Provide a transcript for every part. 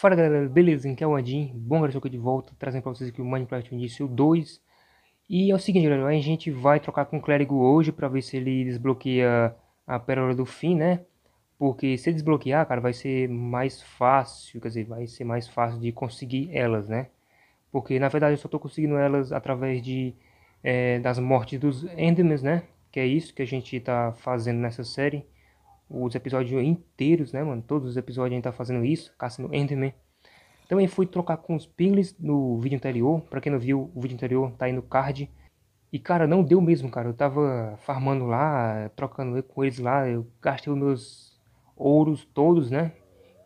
Fala galera, beleza? Aqui é o Andin, bom galera, estou aqui de volta, trazendo para vocês aqui o Minecraft Início 2 E é o seguinte galera, a gente vai trocar com o Clérigo hoje para ver se ele desbloqueia a Pérola do Fim, né? Porque se desbloquear, cara, vai ser mais fácil, quer dizer, vai ser mais fácil de conseguir elas, né? Porque na verdade eu só estou conseguindo elas através de, é, das mortes dos Endermans, né? Que é isso que a gente está fazendo nessa série os episódios inteiros, né, mano? Todos os episódios a gente tá fazendo isso, caçando Enderman. Também fui trocar com os Piglins no vídeo anterior. Pra quem não viu, o vídeo anterior tá aí no card. E, cara, não deu mesmo, cara. Eu tava farmando lá, trocando com eles lá. Eu gastei os meus ouros todos, né?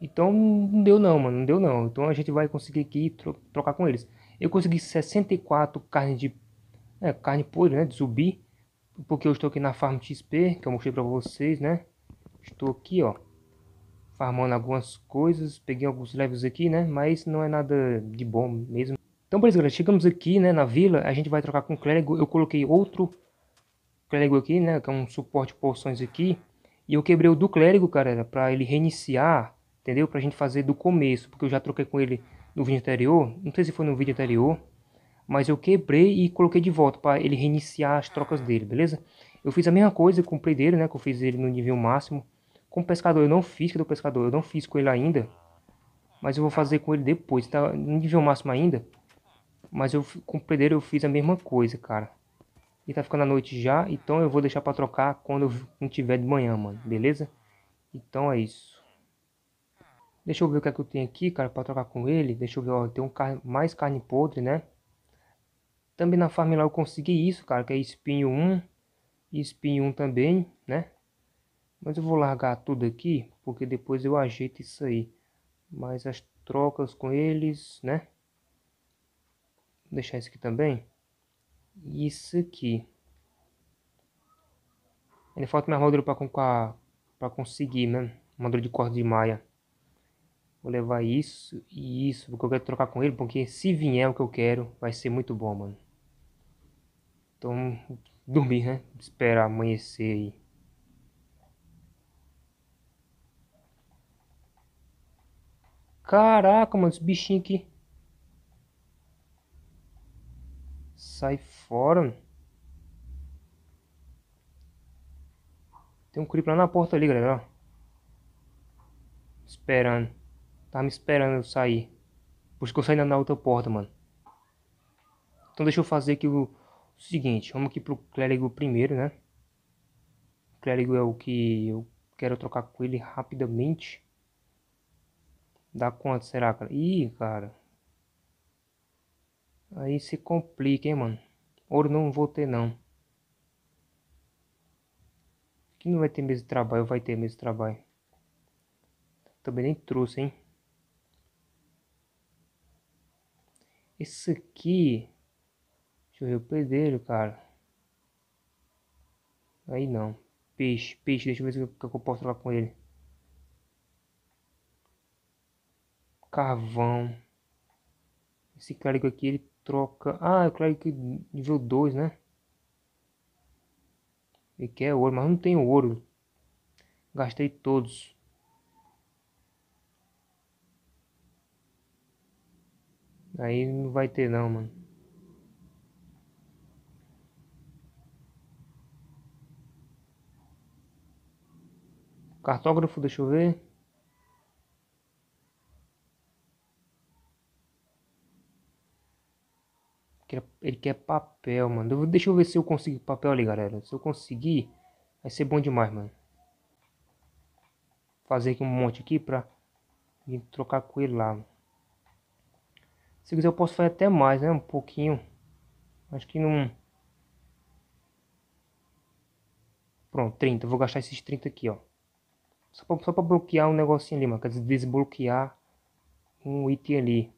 Então, não deu não, mano. Não deu não. Então, a gente vai conseguir aqui tro trocar com eles. Eu consegui 64 carne de... É, carne podre, né? De zumbi. Porque eu estou aqui na farm XP, que eu mostrei pra vocês, né? Estou aqui, ó, farmando algumas coisas, peguei alguns levels aqui, né, mas não é nada de bom mesmo. Então, beleza, galera, chegamos aqui, né, na vila, a gente vai trocar com o clérigo, eu coloquei outro clérigo aqui, né, que é um suporte porções aqui, e eu quebrei o do clérigo, cara, pra ele reiniciar, entendeu, pra gente fazer do começo, porque eu já troquei com ele no vídeo anterior, não sei se foi no vídeo anterior, mas eu quebrei e coloquei de volta para ele reiniciar as trocas dele, beleza? Eu fiz a mesma coisa com o dele, né, que eu fiz ele no nível máximo, com o pescador. Eu não fiz com é o pescador, eu não fiz com ele ainda. Mas eu vou fazer com ele depois, tá no nível máximo ainda. Mas eu com o pedreiro eu fiz a mesma coisa, cara. E tá ficando a noite já, então eu vou deixar pra trocar quando eu tiver de manhã, mano, beleza? Então é isso. Deixa eu ver o que é que eu tenho aqui, cara, pra trocar com ele. Deixa eu ver, ó, tem um car mais carne podre, né? Também na farm lá eu consegui isso, cara, que é espinho 1 e espinho 1 também, né? Mas eu vou largar tudo aqui, porque depois eu ajeito isso aí. Mas as trocas com eles, né? Vou deixar isso aqui também. Isso aqui. Ainda falta minha armadura para conseguir, né? Armadura de corda de maia. Vou levar isso e isso, porque eu quero trocar com ele, porque se vier o que eu quero, vai ser muito bom, mano. Então, dormir, né? Esperar amanhecer aí. Caraca, mano, esse bichinho aqui. Sai fora, mano. Tem um creep lá na porta ali, galera, ó. Esperando. Tá me esperando eu sair. Por isso que eu saí na outra porta, mano. Então deixa eu fazer aqui o, o seguinte. Vamos aqui pro clérigo primeiro, né? O clérigo é o que eu quero trocar com ele rapidamente. Dá quanto, será, cara? Ih, cara. Aí se complica, hein, mano. Ouro não vou ter, não. Aqui não vai ter mesmo trabalho, vai ter mesmo trabalho. Também nem trouxe, hein. Esse aqui... Deixa eu ver o pedreiro, cara. Aí não. Peixe, peixe, deixa eu ver o que eu posso falar com ele. carvão. Esse clérigo aqui, ele troca... Ah, é o clérigo nível 2, né? Ele quer ouro, mas não tem ouro. Gastei todos. Aí não vai ter não, mano. Cartógrafo, deixa eu ver. quer, ele quer papel, mano. Deixa eu ver se eu consigo papel ali, galera. Se eu conseguir, vai ser bom demais, mano. Fazer aqui um monte aqui pra vir trocar com ele lá. Se quiser eu posso fazer até mais, né? Um pouquinho. Acho que não... Pronto, 30. Vou gastar esses 30 aqui, ó. Só pra, só pra bloquear um negocinho ali, mano. Quer desbloquear um item ali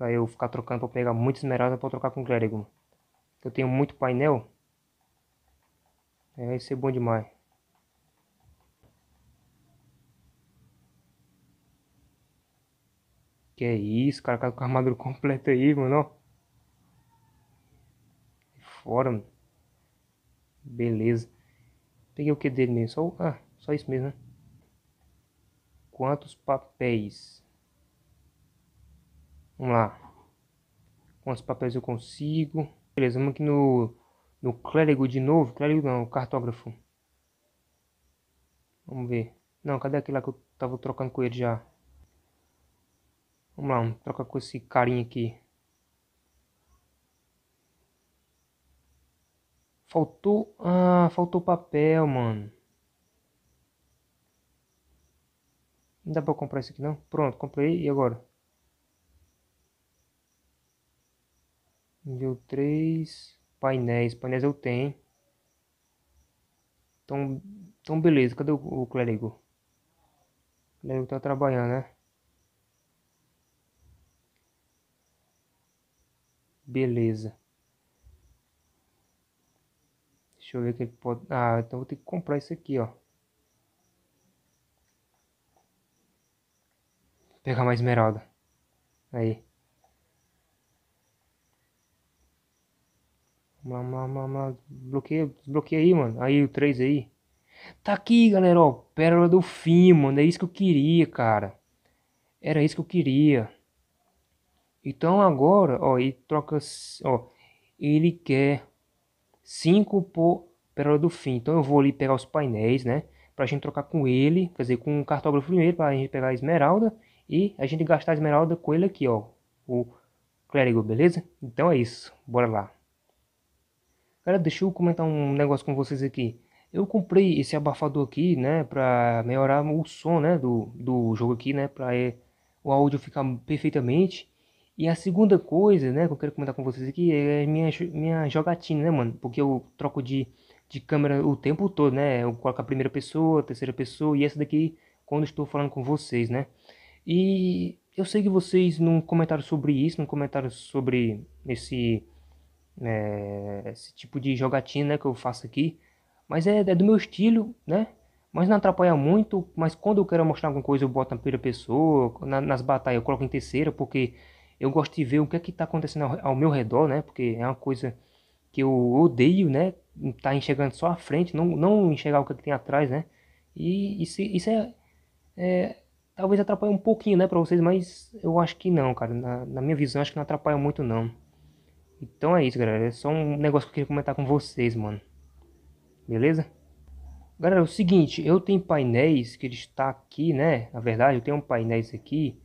para eu ficar trocando para pegar muito esmeralda para trocar com clérigo. Eu tenho muito painel. É, vai ser é bom demais. Que é isso, cara, cara com a armadura completa aí, mano, Fora, mano. Beleza. Peguei o que dele mesmo? Só, ah, só isso mesmo, né? Quantos papéis? Vamos lá. Quantos papéis eu consigo? Beleza, vamos aqui no, no clérigo de novo. Clérigo não, cartógrafo. Vamos ver. Não, cadê aquele lá que eu tava trocando com ele já? Vamos lá, vamos trocar com esse carinha aqui. Faltou... Ah, faltou papel, mano. Não dá pra comprar isso aqui não? Pronto, comprei. E agora? Nível 3. Painéis. Painéis eu tenho. Então, então beleza. Cadê o, o clérigo? O clérigo tá trabalhando, né? Beleza. Deixa eu ver que ele pode... Ah, então vou ter que comprar isso aqui, ó. pegar mais esmeralda. Aí. Vamos lá, vamos lá, Bloqueia, desbloqueia aí, mano. Aí, o 3 aí. Tá aqui, galera, ó. Pérola do fim, mano. É isso que eu queria, cara. Era isso que eu queria. Então agora, ó, e troca, ó, ele quer 5 por pérola do fim. Então eu vou ali pegar os painéis, né? Pra gente trocar com ele, quer dizer, com o cartógrafo primeiro, pra gente pegar a esmeralda. E a gente gastar a esmeralda com ele aqui, ó. O clérigo, beleza? Então é isso. Bora lá. Cara, deixa eu comentar um negócio com vocês aqui. Eu comprei esse abafador aqui, né, pra melhorar o som, né, do, do jogo aqui, né, pra é, o áudio ficar perfeitamente. E a segunda coisa, né, que eu quero comentar com vocês aqui é minha, minha jogatina, né, mano? Porque eu troco de, de câmera o tempo todo, né? Eu coloco a primeira pessoa, a terceira pessoa e essa daqui quando estou falando com vocês, né? E eu sei que vocês não comentaram sobre isso, não comentaram sobre esse é, esse tipo de jogatina que eu faço aqui. Mas é, é, do meu estilo, né? Mas não atrapalha muito. Mas quando eu quero mostrar alguma coisa, eu boto na primeira pessoa. Na, nas batalhas eu coloco em terceira, porque eu gosto de ver o que é que tá acontecendo ao, ao meu redor, né? Porque é uma coisa que eu odeio, né? Tá enxergando só a frente, não, não enxergar o que, é que tem atrás, né? E isso, isso é, é, Talvez atrapalhe um pouquinho, né, pra vocês, mas eu acho que não, cara. Na, na minha visão, acho que não atrapalha muito, não. Então é isso, galera. É só um negócio que eu queria comentar com vocês, mano. Beleza? Galera, é o seguinte, eu tenho painéis que ele está aqui, né? Na verdade, eu tenho um painéis aqui.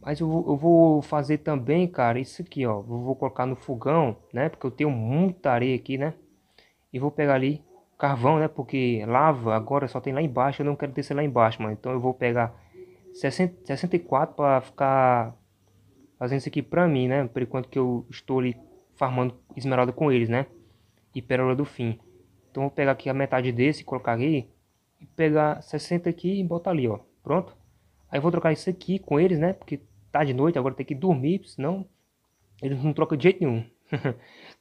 Mas eu vou, eu vou fazer também, cara, isso aqui, ó. Eu vou colocar no fogão, né? Porque eu tenho muita areia aqui, né? E vou pegar ali carvão, né? Porque lava agora só tem lá embaixo. Eu não quero descer lá embaixo, mano. Então eu vou pegar 60, 64 para ficar fazendo isso aqui pra mim, né? Por enquanto que eu estou ali farmando esmeralda com eles, né? E pérola do fim. Então vou pegar aqui a metade desse, colocar aqui. E pegar 60 aqui e botar ali, ó. Pronto. Aí vou trocar isso aqui com eles, né? Porque tá de noite, agora tem que dormir, senão eles não trocam de jeito nenhum.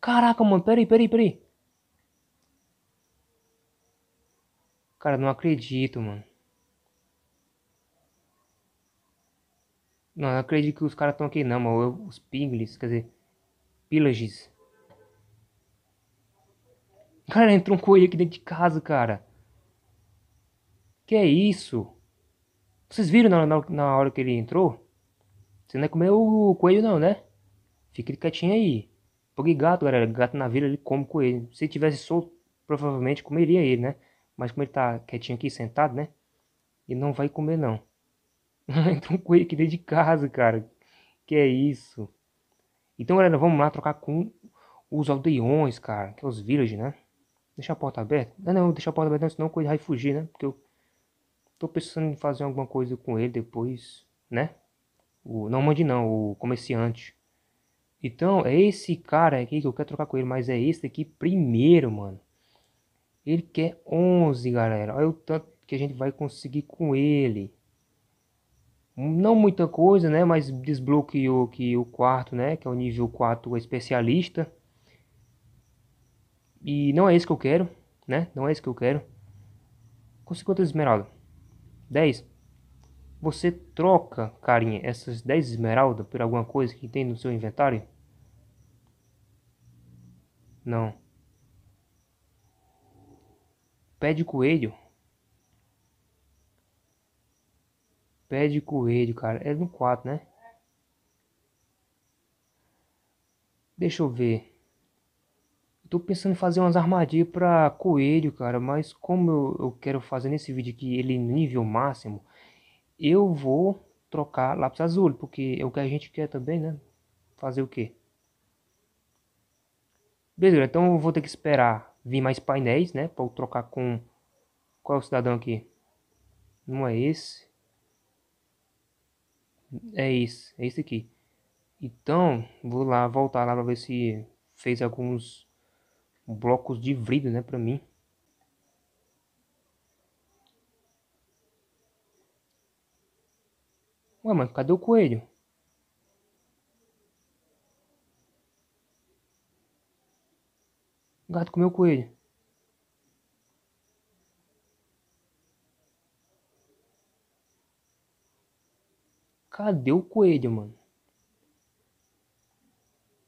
Caraca, mano, peraí, peraí, peraí. Cara, não acredito, mano. Não, não acredito que os caras estão aqui não, mano. Os piglins, quer dizer. Pillages. Cara, entrou um coelho aqui dentro de casa, cara. Que é isso? Vocês viram na, na, na hora que ele entrou? Você não é comer o coelho não, né? Fica quietinho aí. Porque gato, galera, gato na vila ele come coelho. Se tivesse solto, provavelmente comeria ele, né? Mas como ele tá quietinho aqui, sentado, né? Ele não vai comer não. Entra um Quake dentro de casa, cara. Que é isso? Então, galera, vamos lá trocar com os aldeões, cara. Que é os village, né? Deixa a porta aberta. Não, não, deixa a porta aberta, senão o Quake vai fugir, né? Porque eu tô pensando em fazer alguma coisa com ele depois, né? O, não mande não, o comerciante. Então, é esse cara aqui que eu quero trocar com ele, mas é esse aqui primeiro, mano. Ele quer 11, galera. Olha o tanto que a gente vai conseguir com ele não muita coisa, né? Mas desbloqueou que o quarto, né? Que é o nível 4 especialista. E não é isso que eu quero, né? Não é isso que eu quero. consigo quantas esmeralda. 10. Você troca, carinha, essas 10 esmeralda por alguma coisa que tem no seu inventário? Não. Pé de coelho Pé de coelho, cara. É no 4, né? Deixa eu ver. Eu tô pensando em fazer umas armadilhas pra coelho, cara. Mas como eu, eu quero fazer nesse vídeo aqui ele nível máximo, eu vou trocar lápis azul. Porque é o que a gente quer também, né? Fazer o quê? Beleza, então eu vou ter que esperar vir mais painéis, né? Pra eu trocar com... Qual é o cidadão aqui? Não é esse. É isso, é isso aqui. Então, vou lá voltar lá para ver se fez alguns blocos de vidro, né, para mim. Ué, mas cadê o coelho? O gato comeu o coelho. Cadê o coelho, mano?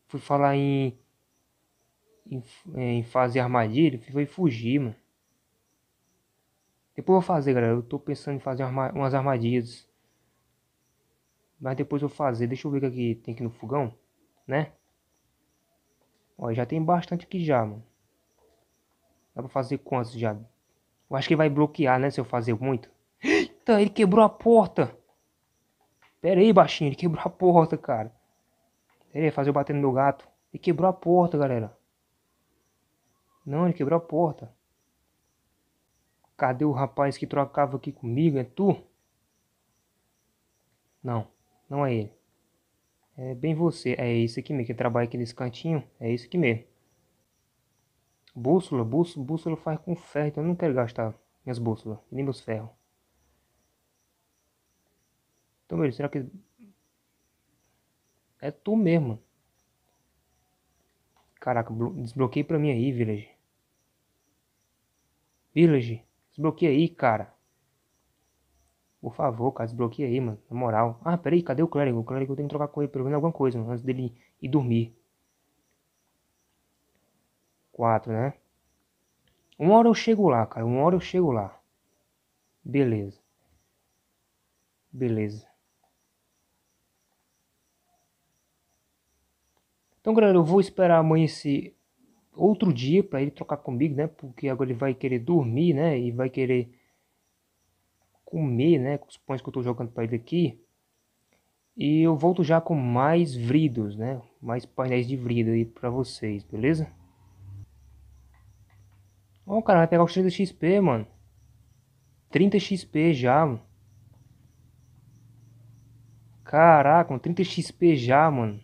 Fui falar em. Em, é, em fazer armadilha, foi fugir, mano. Depois eu vou fazer, galera. Eu tô pensando em fazer umas armadilhas. Mas depois eu vou fazer. Deixa eu ver o é que tem aqui no fogão, né? Ó, já tem bastante aqui já, mano. Dá pra fazer quantos já? Eu acho que vai bloquear, né? Se eu fazer muito. Eita, ele quebrou a porta. Pera aí, baixinho, ele quebrou a porta, cara. Pera aí, fazer eu bater no meu gato. Ele quebrou a porta, galera. Não, ele quebrou a porta. Cadê o rapaz que trocava aqui comigo? É tu? Não, não é ele. É bem você. É isso aqui mesmo, que trabalha aqui nesse cantinho. É isso aqui mesmo. Bússola, bússola, bússola faz com ferro, então eu não quero gastar minhas bússolas, nem meus ferros. Então Tomilho, será que. É tu mesmo. Caraca, desbloqueei pra mim aí, Village. Village, desbloqueia aí, cara. Por favor, cara, desbloqueia aí, mano. Na moral. Ah, peraí, cadê o clérigo? O clérigo eu tenho que trocar com ele, pelo menos alguma coisa, mano, antes dele ir dormir. Quatro, né? Uma hora eu chego lá, cara. Uma hora eu chego lá. Beleza. Beleza. Então, galera, eu vou esperar amanhecer outro dia para ele trocar comigo, né? Porque agora ele vai querer dormir, né? E vai querer comer, né? Com os pães que eu estou jogando para ele aqui. E eu volto já com mais vridos, né? Mais painéis de vrido aí para vocês, beleza? Ó, oh, cara, vai pegar os 30 XP, mano. 30 XP já, mano. Caraca, 30 XP já, mano.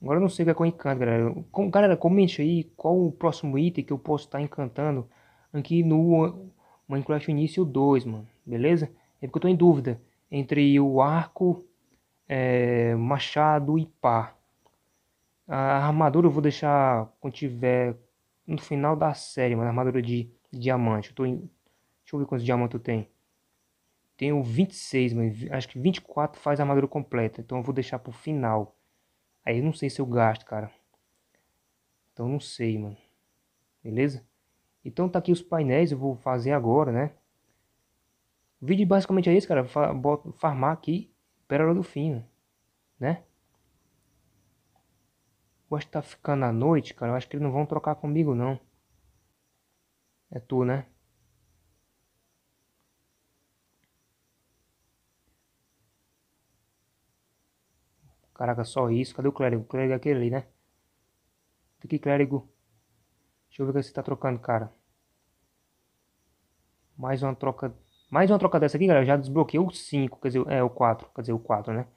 Agora eu não sei o que é que encanto, galera. galera, comente aí qual o próximo item que eu posso estar tá encantando aqui no Minecraft Início 2, mano. Beleza? É porque eu tô em dúvida entre o arco, é, machado e pá. A armadura eu vou deixar quando tiver no final da série, mano. A armadura de diamante. Eu tô em... Deixa eu ver quantos diamantes eu tenho. Tenho 26, mano. Acho que 24 faz a armadura completa. Então eu vou deixar pro final. Aí eu não sei se eu gasto, cara. Então não sei, mano. Beleza? Então tá aqui os painéis, eu vou fazer agora, né? O vídeo basicamente é esse, cara. Farmar aqui, pérola do Fim, né? Eu acho que tá ficando à noite, cara. Eu acho que eles não vão trocar comigo, não. É tu, né? Caraca, só isso. Cadê o clérigo? O clérigo é aquele ali, né? Tem que clérigo. Deixa eu ver o que você tá trocando, cara. Mais uma troca... Mais uma troca dessa aqui, galera. Eu já desbloqueei o 5, quer dizer, é, o 4. Quer dizer, o 4, né?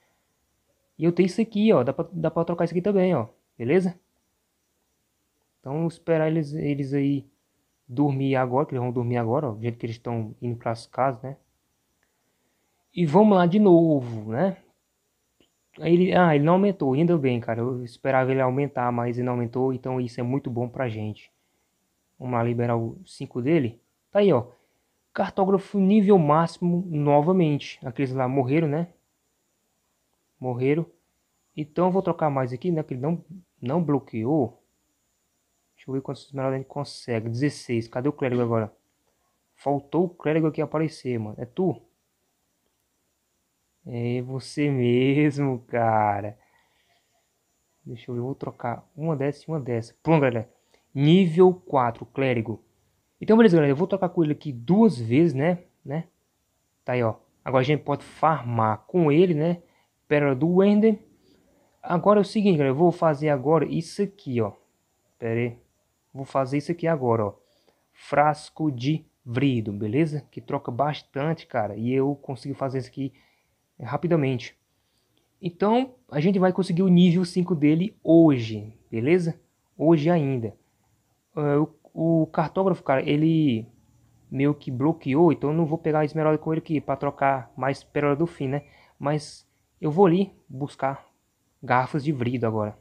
E eu tenho isso aqui, ó. Dá pra, dá pra trocar isso aqui também, ó. Beleza? Então, esperar eles, eles aí dormir agora, que eles vão dormir agora, ó, do jeito que eles estão indo para as casas, né? E vamos lá de novo, né? ele, ah, ele não aumentou, ainda bem, cara. Eu esperava ele aumentar, mas ele não aumentou, então isso é muito bom pra gente. Vamos lá liberar o 5 dele. Tá aí, ó. Cartógrafo nível máximo novamente. Aqueles lá morreram, né? Morreram. Então eu vou trocar mais aqui, né? Que ele não, não bloqueou. Deixa eu ver quantos esmeraldas a gente consegue. 16. Cadê o clérigo agora? Faltou o clérigo aqui aparecer, mano. É tu? É você mesmo, cara. Deixa eu ver, eu vou trocar uma dessa e uma dessa. Pronto, galera. Nível 4, clérigo. Então, beleza, galera. Eu vou trocar com ele aqui duas vezes, né? né? Tá aí, ó. Agora a gente pode farmar com ele, né? Pérola do Wender. Agora é o seguinte, galera. Eu vou fazer agora isso aqui, ó. Pera aí. Vou fazer isso aqui agora, ó. Frasco de vrido, beleza? Que troca bastante, cara. E eu consigo fazer isso aqui é, rapidamente. Então, a gente vai conseguir o nível 5 dele hoje, beleza? Hoje ainda. Uh, o, o, cartógrafo, cara, ele meio que bloqueou, então eu não vou pegar a esmeralda com ele aqui para trocar mais pérola do fim, né? Mas eu vou ali buscar garrafas de vrido agora.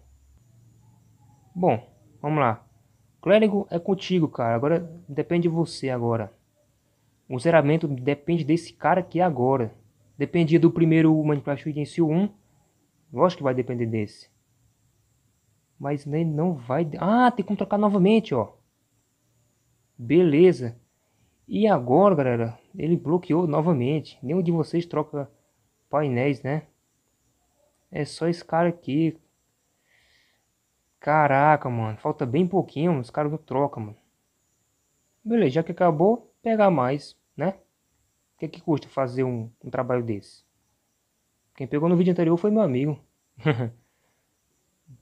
Bom, vamos lá. Clérigo é contigo, cara. Agora depende de você agora. O zeramento depende desse cara aqui agora. Dependia do primeiro Minecraft Agency 1. Lógico que vai depender desse. Mas nem não vai... Ah, tem como trocar novamente, ó. Beleza. E agora, galera, ele bloqueou novamente. Nenhum de vocês troca painéis, né? É só esse cara aqui. Caraca, mano. Falta bem pouquinho, os caras não trocam, mano. Beleza, já que acabou, pegar mais, né? que é que custa fazer um, um trabalho desse? Quem pegou no vídeo anterior foi meu amigo.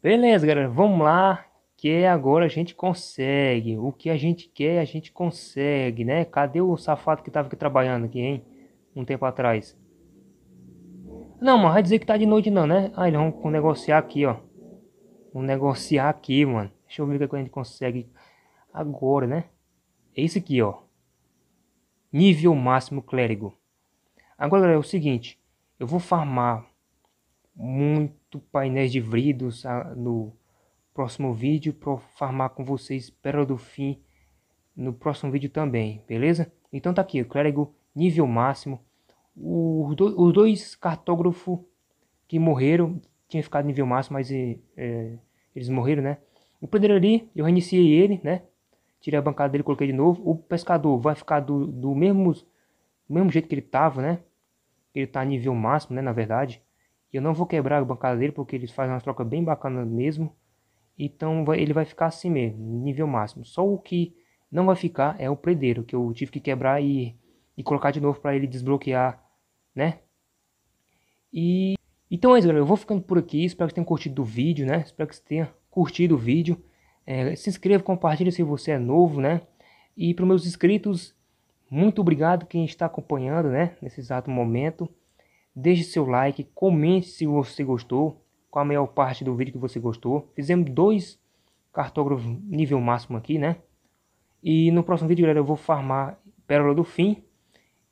Beleza, galera, vamos lá, que é agora a gente consegue. O que a gente quer, a gente consegue, né? Cadê o safado que tava aqui trabalhando aqui, hein? Um tempo atrás. Não, mas vai dizer que tá de noite não, né? Ah, eles vão negociar aqui, ó. Vamos negociar aqui, mano. Deixa eu ver o é que a gente consegue agora, né? É isso aqui, ó. Nível máximo clérigo. Agora galera, é o seguinte, eu vou farmar muito painéis de vridos ah, no próximo vídeo para farmar com vocês Pérola do Fim no próximo vídeo também, beleza? Então tá aqui, o clérigo nível máximo, os, do, os dois cartógrafos que morreram, tinha ficado nível máximo, mas é, eles morreram, né? O primeiro ali, eu reiniciei ele, né? tirei a bancada dele, coloquei de novo. O pescador vai ficar do, do mesmo, mesmo jeito que ele tava, né? Ele tá nível máximo, né? Na verdade. Eu não vou quebrar a bancada dele porque eles fazem uma troca bem bacana mesmo. Então vai, ele vai ficar assim mesmo, nível máximo. Só o que não vai ficar é o predeiro, que eu tive que quebrar e, e colocar de novo para ele desbloquear, né? E então é isso, galera. Eu vou ficando por aqui. Espero que tenham curtido o vídeo, né? Espero que vocês tenham curtido o vídeo. É, se inscreva, compartilhe se você é novo, né? E para meus inscritos, muito obrigado quem está acompanhando, né? Nesse exato momento. Deixe seu like, comente se você gostou, qual a maior parte do vídeo que você gostou. Fizemos dois cartógrafos nível máximo aqui, né? E no próximo vídeo, galera, eu vou farmar Pérola do Fim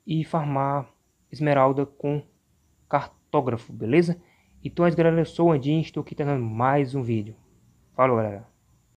e farmar Esmeralda com cartógrafo, beleza? Então é isso, galera, eu sou o Andinho estou aqui trazendo mais um vídeo. Falou, galera!